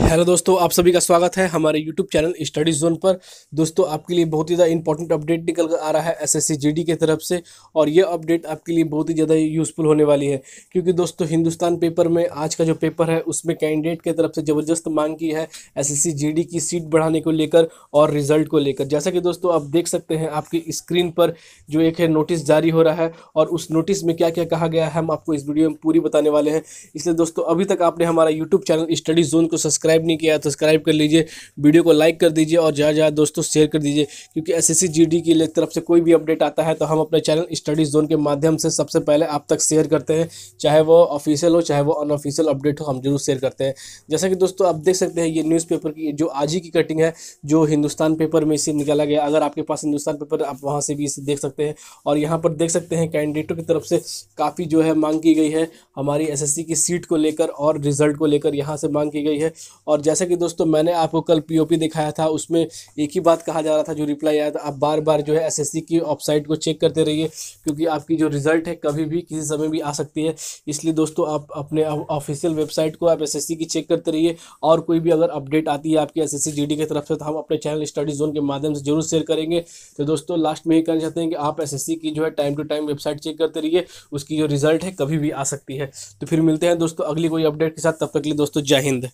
hello दोस्तों आप सभी का स्वागत है हमारे यूट्यूब चैनल स्टडी जोन पर दोस्तों आपके लिए बहुत ही ज़्यादा इंपॉर्टेंट अपडेट निकल कर आ रहा है एसएससी जीडी की तरफ से और यह अपडेट आपके लिए बहुत ही ज़्यादा यूज़फुल होने वाली है क्योंकि दोस्तों हिंदुस्तान पेपर में आज का जो पेपर है उसमें कैंडिडेट की तरफ से ज़बरदस्त मांग की है एस एस की सीट बढ़ाने को लेकर और रिजल्ट को लेकर जैसा कि दोस्तों आप देख सकते हैं आपकी स्क्रीन पर जो एक है नोटिस जारी हो रहा है और उस नोटिस में क्या क्या कहा गया है हम आपको इस वीडियो में पूरी बताने वाले हैं इसलिए दोस्तों अभी तक आपने हमारा यूट्यूब चैनल स्टडी जोन को सब्सक्राइब सब्सक्राइब नहीं किया तो सब्सक्राइब कर लीजिए वीडियो को लाइक कर दीजिए और ज़्यादा ज़्यादा दोस्तों शेयर कर दीजिए क्योंकि एस एस लिए तरफ से कोई भी अपडेट आता है तो हम अपने चैनल स्टडी जोन के माध्यम से सबसे पहले आप तक शेयर करते हैं चाहे वो ऑफिशियल हो चाहे वो अनऑफिशियल अपडेट हो हम जरूर शेयर करते हैं जैसा कि दोस्तों आप देख सकते हैं ये न्यूज़पेपर की जो आज ही की कटिंग है जो हिंदुस्तान पेपर में इसे निकाला गया अगर आपके पास हिंदुस्तान पेपर आप वहाँ से भी इसे देख सकते हैं और यहाँ पर देख सकते हैं कैंडिडेटों की तरफ से काफ़ी जो है मांग की गई है हमारी एसएससी की सीट को लेकर और रिजल्ट को लेकर यहाँ से मांग की गई है और जैसा कि दोस्तों मैंने आपको कल पीओपी दिखाया था उसमें एक ही बात कहा जा रहा था जो रिप्लाई आया था आप बार बार जो है एसएससी की वेबसाइट को चेक करते रहिए क्योंकि आपकी जो रिज़ल्ट है कभी भी किसी समय भी आ सकती है इसलिए दोस्तों आप अपने ऑफिशियल वेबसाइट को आप एस की चेक करते रहिए और कोई भी अगर अपडेट आती है आपकी एस एस की तरफ से तो हम अपने चैनल स्टडी जोन के माध्यम से जरूर शेयर करेंगे तो दोस्तों लास्ट में ये कहना चाहते हैं कि आप एस की जो है time to time website check करते रहिए उसकी जो रिज़ल्ट है कभी भी आ सकती है तो फिर मिलते हैं दोस्तों अगली कोई अपडेट के साथ तब तक के लिए दोस्तों जय हिंद